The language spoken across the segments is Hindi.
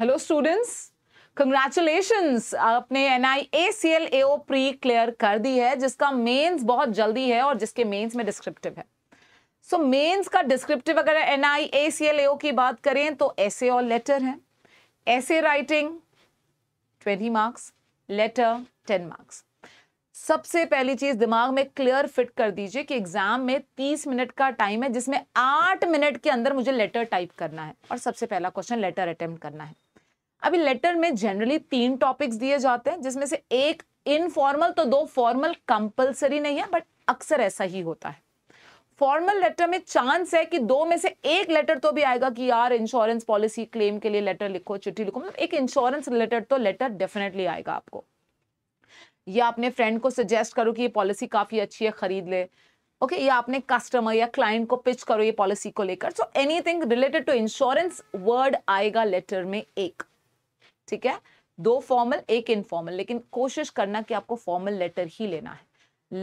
हेलो स्टूडेंट्स कंग्रेचुलेशंस आपने N I A C L A pre clear कर दी है जिसका मेंस बहुत जल्दी है और जिसके मेंस में डिस्क्रिप्टिव है सो so, मेंस का डिस्क्रिप्टिव अगर N I A C L A की बात करें तो ऐसे और लेटर है ऐसे writing twenty marks letter ten marks सबसे पहली चीज दिमाग में क्लियर फिट कर दीजिए कि एग्जाम में तीस मिनट का टाइम है जिसमें आठ मिनट के अंदर मुझे लेटर टाइप करना है और सबसे पहला क्वेश्चन लेटर अटेम्प्ट करना है अभी लेटर में जनरली तीन टॉपिक्स दिए जाते हैं जिसमें से एक इनफॉर्मल तो दो फॉर्मल कंपलसरी नहीं है बट अक्सर ऐसा ही होता है फॉर्मल लेटर में चांस है कि दो में से एक लेटर तो भी आएगा कि यार इंश्योरेंस पॉलिसी क्लेम के लिए लेटर लिखो चिट्ठी लिखो मतलब एक इंश्योरेंस रिलेटेड तो लेटर डेफिनेटली आएगा आपको या अपने फ्रेंड को सजेस्ट करो कि ये पॉलिसी काफ़ी अच्छी है खरीद ले ओके okay, या अपने कस्टमर या क्लाइंट को पिच करो ये पॉलिसी को लेकर so anything related to insurance word आएगा लेटर में एक ठीक है दो फॉर्मल एक इनफॉर्मल लेकिन कोशिश करना कि आपको फॉर्मल लेटर ही लेना है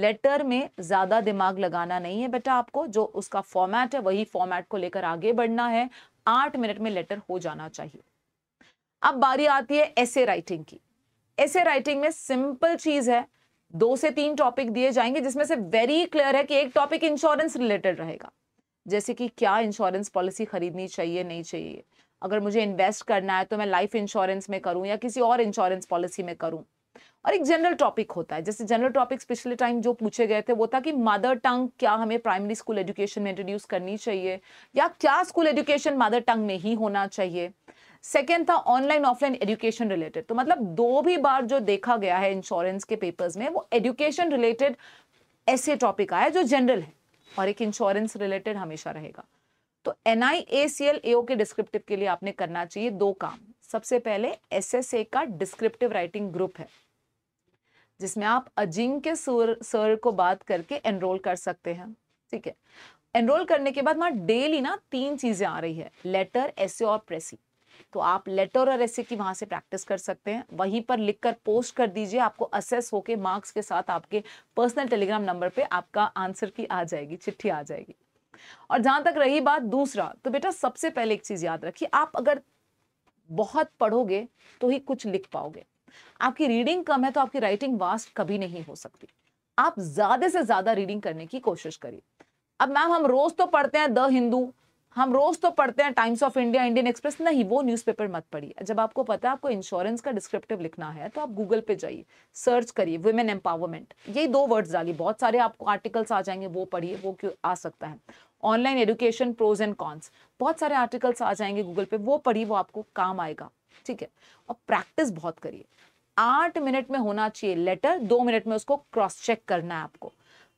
लेटर में ज़्यादा दिमाग लगाना नहीं है बेटा आपको जो उसका फॉर्मेट है वही फॉर्मेट को लेकर आगे बढ़ना है आठ मिनट में लेटर हो जाना चाहिए अब बारी आती है ऐसे राइटिंग की ऐसे राइटिंग में सिंपल चीज़ है दो से तीन टॉपिक दिए जाएंगे जिसमें से वेरी क्लियर है कि एक टॉपिक इंश्योरेंस रिलेटेड रहेगा जैसे कि क्या इंश्योरेंस पॉलिसी खरीदनी चाहिए नहीं चाहिए अगर मुझे इन्वेस्ट करना है तो मैं लाइफ इंश्योरेंस में करूँ या किसी और इंश्योरेंस पॉलिसी में करूँ और एक जनरल टॉपिक होता है जैसे जनरल टॉपिक्स पिछले टाइम जो पूछे गए थे वो था कि मदर टंग क्या हमें प्राइमरी स्कूल एजुकेशन में इंट्रोड्यूस करनी चाहिए या क्या स्कूल एजुकेशन मदर टंग में ही होना चाहिए सेकेंड था ऑनलाइन ऑफलाइन एजुकेशन रिलेटेड तो मतलब दो भी बार जो देखा गया है इंश्योरेंस के पेपर्स में वो एजुकेशन रिलेटेड ऐसे टॉपिक आया जो जनरल है और एक इंश्योरेंस रिलेटेड हमेशा रहेगा तो N I A C L एओ के डिस्क्रिप्टिव के लिए आपने करना चाहिए दो काम सबसे पहले एस एस ए का डिस्क्रिप्टिव राइटिंग ग्रुप है जिसमें आप अजिंक्य सर सर को बात करके एनरोल कर सकते हैं ठीक है एनरोल करने के बाद वहां डेली ना तीन चीज़ें आ रही है लेटर एसे और प्रेसी तो आप लेटर और ऐसे की वहां से प्रैक्टिस कर सकते हैं वहीं पर लिखकर पोस्ट कर दीजिए आपको असेस होके मार्क्स के साथ आपके पर्सनल टेलीग्राम नंबर पे आपका आंसर की आ जाएगी चिट्ठी आ जाएगी और जहां तक रही बात दूसरा तो बेटा सबसे पहले एक चीज़ याद रखिए आप अगर बहुत पढ़ोगे तो ही कुछ लिख पाओगे आपकी रीडिंग कम है तो आपकी राइटिंग वास्ट कभी नहीं हो सकती आप ज़्यादा से ज़्यादा रीडिंग करने की कोशिश करिए अब मैम हम रोज़ तो पढ़ते हैं द हिंदू हम रोज तो पढ़ते हैं Times of India Indian Express नहीं वो न्यूज़पेपर मत पढ़िए जब आपको पता है आपको इंश्योरेंस का डिस्क्रिप्टिव लिखना है तो आप गूगल पे जाइए सर्च करिए वुमेन एम्पावरमेंट यही दो वर्ड्स डालिए बहुत सारे आपको आर्टिकल्स आ जाएंगे वो पढ़िए वो क्यों आ सकता है online education pros and cons बहुत सारे आर्टिकल्स आ जाएंगे गूगल पे वो पढ़िए वो आपको काम आएगा ठीक है और प्रैक्टिस बहुत करिए आठ मिनट में होना चाहिए लेटर दो मिनट में उसको क्रॉस चेक करना है आपको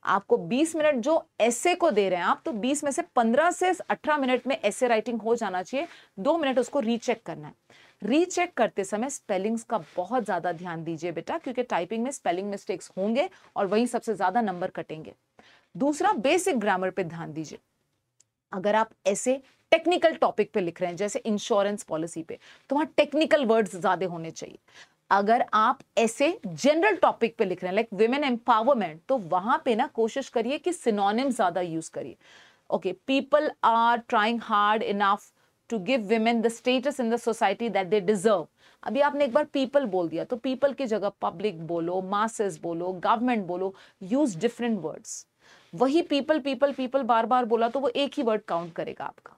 आपको 20 मिनट जो ऐसे को दे रहे हैं आप तो 20 में से 15 से 18 मिनट में ऐसे राइटिंग हो जाना चाहिए दो मिनट उसको रीचेक करना है रीचेक करते समय स्पेलिंग्स का बहुत ज़्यादा ध्यान दीजिए बेटा क्योंकि टाइपिंग में स्पेलिंग मिस्टेक्स होंगे और वहीं सबसे ज़्यादा नंबर कटेंगे दूसरा बेसिक ग्रामर पर ध्यान दीजिए अगर आप ऐसे टेक्निकल टॉपिक पे लिख रहे हैं जैसे इंश्योरेंस पॉलिसी पे तो वहां टेक्निकल वर्ड्स ज़्यादा होने चाहिए अगर आप ऐसे जनरल टॉपिक पे लिख रहे हैं लाइक वेमेन एम्पावरमेंट तो वहां पे ना कोशिश करिए कि सिनोनिम ज्यादा यूज करिए okay people are trying hard enough to give women the status in the society that they deserve अभी आपने एक बार पीपल बोल दिया तो पीपल की जगह पब्लिक बोलो मासेस बोलो गवर्नमेंट बोलो यूज डिफरेंट वर्ड्स वही पीपल पीपल पीपल बार बार बोला तो वो एक ही वर्ड काउंट करेगा आपका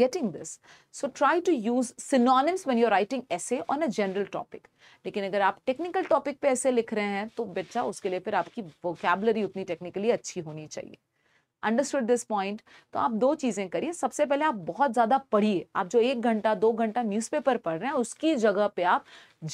getting this so try to use synonyms when you're writing essay on a general topic लेकिन अगर आप टेक्निकल टॉपिक पे ऐसे लिख रहे हैं तो बच्चा उसके लिए फिर आपकी वोकैबलरी उतनी टेक्निकली अच्छी होनी चाहिए अंडरस्टूड दिस पॉइंट तो आप दो चीज़ें करिए सबसे पहले आप बहुत ज़्यादा पढ़िए आप जो एक घंटा दो घंटा न्यूज़पेपर पढ़ रहे हैं उसकी जगह पे आप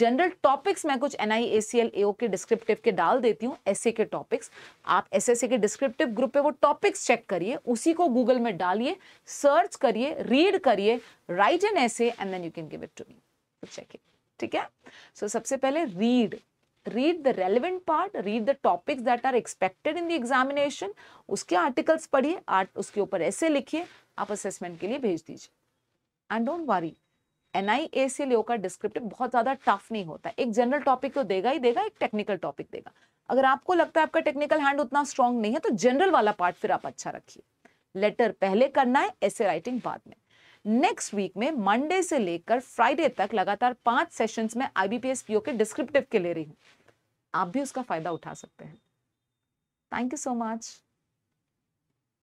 जनरल टॉपिक्स मैं कुछ N I A C L एओ के डिस्क्रिप्टिव के डाल देती हूँ एस के टॉपिक्स आप एस एस के डिस्क्रिप्टिव ग्रुप पे वो टॉपिक्स चेक करिए उसी को गूगल में डालिए सर्च करिए रीड करिए write answers and then you can give it to me check it ठीक है सो so, सबसे पहले read read the relevant part read the topics that are expected in the examination उसके आर्टिकल्स पढ़िए आर्ट उसके ऊपर ऐसे लिखिए आप असेसमेंट के लिए भेज दीजिए and don't worry N I A से लियो का डिस्क्रिप्टिव बहुत ज़्यादा टफ नहीं होता एक जनरल टॉपिक तो देगा ही देगा एक टेक्निकल टॉपिक देगा अगर आपको लगता है आपका टेक्निकल हैंड उतना स्ट्रॉन्ग नहीं है तो जनरल वाला पार्ट फिर आप अच्छा रखिए लेटर पहले करना है ऐसे राइटिंग बाद में नेक्स्ट वीक में मंडे से लेकर फ्राइडे तक लगातार पांच सेशंस में आईबीपीएस पीओ के डिस्क्रिप्टिव के ले रही हूं आप भी उसका फायदा उठा सकते हैं थैंक यू सो मच